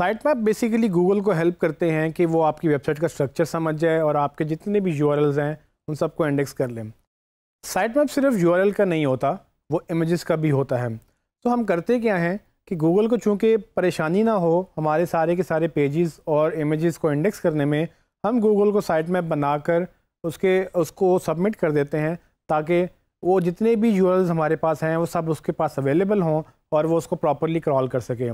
site map basically Google को help करते हैं कि वो आपकी वेबसाइट का स्ट्रक्चर समझ जाए और आपके जितने भी यू हैं उन सबको इंडेक्स कर लें साइट मैप सिर्फ यू का नहीं होता वो इमेज़ का भी होता है तो हम करते क्या हैं कि गूगल को चूँकि परेशानी ना हो हमारे सारे के सारे पेजेस और इमेजेस को इंडेक्स करने में हम गूगल को साइट मैप बनाकर उसके उसको सबमिट कर देते हैं ताकि वो जितने भी यू हमारे पास हैं वो सब उसके पास अवेलेबल हों और वो उसको प्रॉपरली क्रॉल कर सकें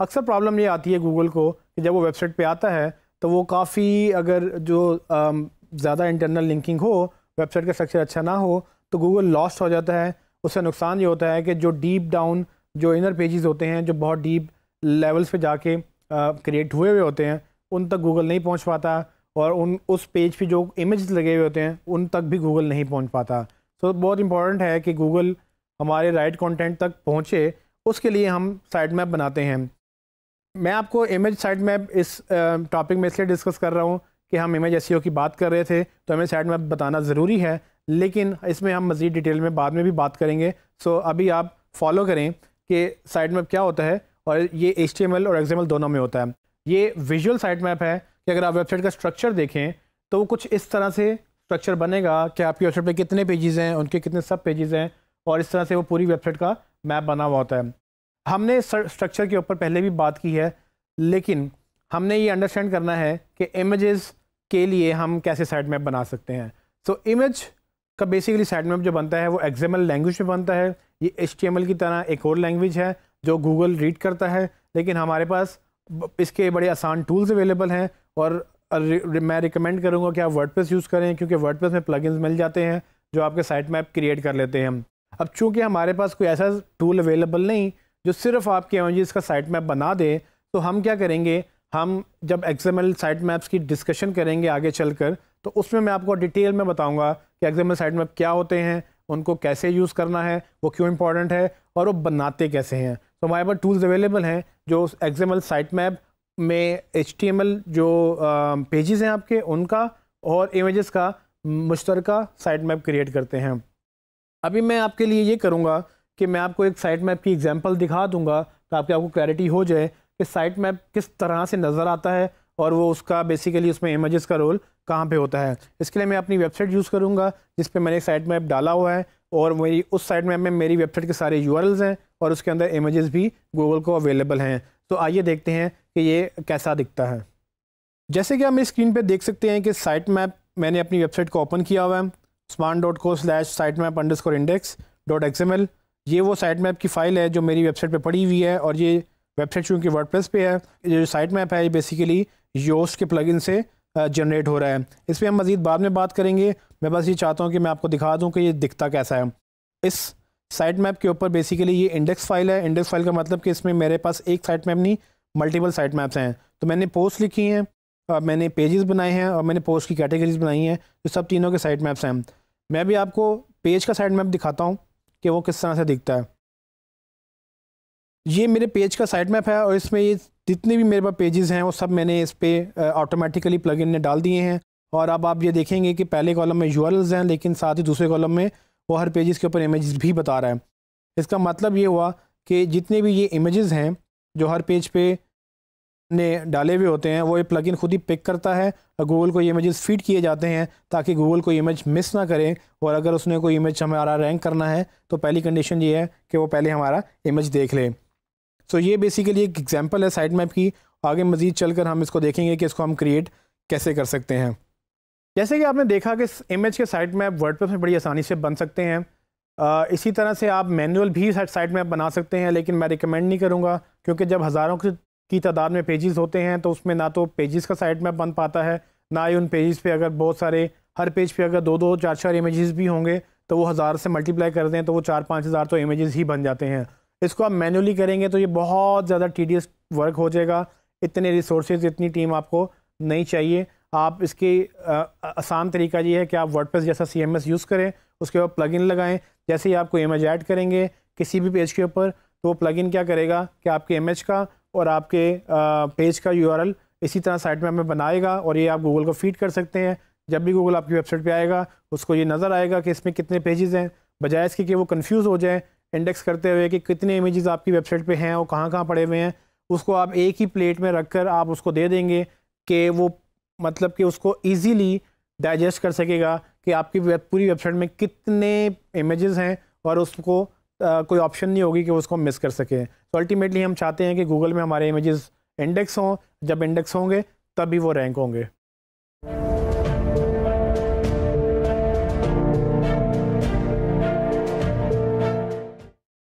अक्सर प्रॉब्लम ये आती है गूगल को कि जब वो वेबसाइट पे आता है तो वो काफ़ी अगर जो ज़्यादा इंटरनल लिंकिंग हो वेबसाइट का स्ट्रक्चर अच्छा ना हो तो गूगल लॉस्ट हो जाता है उससे नुकसान ये होता है कि जो डीप डाउन जो इनर पेजेस होते हैं जो बहुत डीप लेवल्स पे जाके क्रिएट हुए हुए होते हैं उन तक गूगल नहीं पहुंच पाता और उन उस पेज पे जो इमेज लगे हुए होते हैं उन तक भी गूगल नहीं पहुंच पाता सो so, बहुत इंपॉर्टेंट है कि गूगल हमारे राइट कंटेंट तक पहुंचे उसके लिए हम साइड मैप बनाते हैं मैं आपको इमेज साइड मैप इस टॉपिक में इसलिए डिस्कस कर रहा हूँ कि हम इमेज एस e की बात कर रहे थे तो इमेज साइड मैप बताना ज़रूरी है लेकिन इसमें हम मज़ीद डिटेल में बाद में भी बात करेंगे सो अभी आप फॉलो करें कि साइड मैप क्या होता है और ये एच और एक्सएमएल दोनों में होता है ये विजुअल साइड मैप है कि अगर आप वेबसाइट का स्ट्रक्चर देखें तो कुछ इस तरह से स्ट्रक्चर बनेगा कि आपकी वेबसाइट पे कितने पेजेस हैं उनके कितने सब पेजेस हैं और इस तरह से वो पूरी वेबसाइट का मैप बना हुआ होता है हमने स्ट्रक्चर के ऊपर पहले भी बात की है लेकिन हमने ये अंडरस्टैंड करना है कि इमेजेस के लिए हम कैसे साइड मैप बना सकते हैं सो so, इमेज का बेसिकली साइड मैप जो बनता है वो एग्जेमल लैंग्वेज में बनता है ये एच की तरह एक और लैंग्वेज है जो गूगल रीड करता है लेकिन हमारे पास इसके बड़े आसान टूल्स अवेलेबल हैं और मैं रिकमेंड करूँगा कि आप वर्ड यूज़ करें क्योंकि वर्ड में प्लग मिल जाते हैं जो आपके साइट मैप क्रिएट कर लेते हैं हम अब चूँकि हमारे पास कोई ऐसा टूल अवेलेबल नहीं जो सिर्फ आपके एम का साइट मैप बना दें तो हम क्या करेंगे हम जब एक्सएमएल साइट मैप्स की डिस्कशन करेंगे आगे चलकर तो उसमें मैं आपको डिटेल में बताऊंगा कि एक्सएमएल साइट मैप क्या होते हैं उनको कैसे यूज़ करना है वो क्यों इंपॉर्टेंट है और वो बनाते कैसे हैं तो हमारे पास टूल्स अवेलेबल हैं जो एक्सएमएल साइट मैप में एच जो पेजेस हैं आपके उनका और इमेजेस का मुश्तरक साइट मैप क्रिएट करते हैं अभी मैं आपके लिए ये करूँगा कि मैं आपको एक साइट मैप की एग्जांपल दिखा दूंगा तो आपके आपको क्लैरिटी हो जाए कि साइट मैप किस तरह से नज़र आता है और वो उसका बेसिकली उसमें इमेजेस का रोल कहाँ पे होता है इसके लिए मैं अपनी वेबसाइट यूज़ करूँगा जिस पर मैंने साइट मैप डाला हुआ है और मेरी उस साइट मैप में मेरी वेबसाइट के सारे यू हैं और उसके अंदर इमेज भी गूगल को अवेलेबल हैं तो आइए देखते हैं कि ये कैसा दिखता है जैसे कि हम स्क्रीन पर देख सकते हैं कि साइट मैप मैंने अपनी वेबसाइट को ओपन किया हुआ है smart dot co slash site map underscore index dot X M L ये वो साइट मैप की फ़ाइल है जो मेरी वेबसाइट पे पड़ी हुई है और ये वेबसाइट चूँकि वर्ड पे है ये जो साइट मैप है ये बेसिकली योस के प्लगइन से जनरेट हो रहा है इस पर हम मज़ीद बाद में बात करेंगे मैं बस ये चाहता हूँ कि मैं आपको दिखा दूँ कि ये दिखता कैसा है इस साइट मैप के ऊपर बेसिकली ये इंडेक्स फाइल है इंडेक्स फाइल का मतलब कि इसमें मेरे पास एक साइट मैप नहीं मल्टीपल साइट मैप्स हैं तो मैंने पोस्ट लिखी हैं और मैंने पेजेस बनाए हैं और मैंने पोस्ट की कैटेगरीज बनाई हैं जो तो सब तीनों के साइट मैप्स हैं मैं भी आपको पेज का साइट मैप दिखाता हूँ कि वो किस तरह से दिखता है ये मेरे पेज का साइड मैप है और इसमें ये जितने भी मेरे पास पेजेस हैं वो सब मैंने इस पर ऑटोमेटिकली प्लग इन ने डाल दिए हैं और अब आप ये देखेंगे कि पहले कॉलम में यू हैं लेकिन साथ ही दूसरे कॉलम में वो हर पेजेस के ऊपर इमेज भी बता रहा है इसका मतलब ये हुआ कि जितने भी ये इमेजेस हैं जो हर पेज पे ने डाले हुए होते हैं वो ये प्लगइन खुद ही पिक करता है और गूगल को इमेजेस फीड किए जाते हैं ताकि गूगल को इमेज मिस ना करें और अगर उसने कोई इमेज हमारा रैंक करना है तो पहली कंडीशन ये है कि वो पहले हमारा इमेज देख ले सो so ये बेसिकली एक एग्जाम्पल है साइट मैप की आगे मज़ीद चल कर हम इसको देखेंगे कि इसको हम क्रिएट कैसे कर सकते हैं जैसे कि आपने देखा कि इमेज के साइट मैप वर्ड में बड़ी आसानी से बन सकते हैं इसी तरह से आप मैनुअल भी साइट मैप बना सकते हैं लेकिन मैं रिकमेंड नहीं करूँगा क्योंकि जब हज़ारों की की तादाद में पेजेस होते हैं तो उसमें ना तो पेजेस का साइड मैप बन पाता है ना ही उन पेजेस पे अगर बहुत सारे हर पेज पे अगर दो दो चार चार इमेजेस भी होंगे तो वो हज़ार से मल्टीप्लाई कर दें तो वो चार पाँच हज़ार तो इमेजेस ही बन जाते हैं इसको आप मैनुअली करेंगे तो ये बहुत ज़्यादा टी वर्क हो जाएगा इतने रिसोर्सेज इतनी टीम आपको नहीं चाहिए आप इसके आसान तरीका ये है कि आप वर्डप्रेस जैसा सी यूज़ करें उसके बाद प्लगइन लगाएं जैसे ही आप कोई इमेज ऐड करेंगे किसी भी पेज के ऊपर तो वो प्लगइन क्या करेगा कि आपके इमेज का और आपके पेज का यू इसी तरह साइट में हमें बनाएगा और ये आप गूगल को फीड कर सकते हैं जब भी गूगल आपकी वेबसाइट पे आएगा उसको ये नज़र आएगा कि इसमें कितने पेजेस हैं बजाय इसके कि वो कंफ्यूज हो जाए इंडेक्स करते हुए कि कितने इमेजेस आपकी वेबसाइट पे हैं और कहाँ कहाँ पड़े हुए हैं उसको आप एक ही प्लेट में रख कर आप उसको दे देंगे कि वो मतलब कि उसको ईजीली डाइजेस्ट कर सकेगा कि आपकी वेब पूरी वेबसाइट में कितने इमेज़ हैं और उसको आ, कोई ऑप्शन नहीं होगी कि उसको हम मिस कर सकें तो अल्टीमेटली हम चाहते हैं कि गूगल में हमारे इमेजेस इंडेक्स हों जब इंडेक्स होंगे तभी वो रैंक होंगे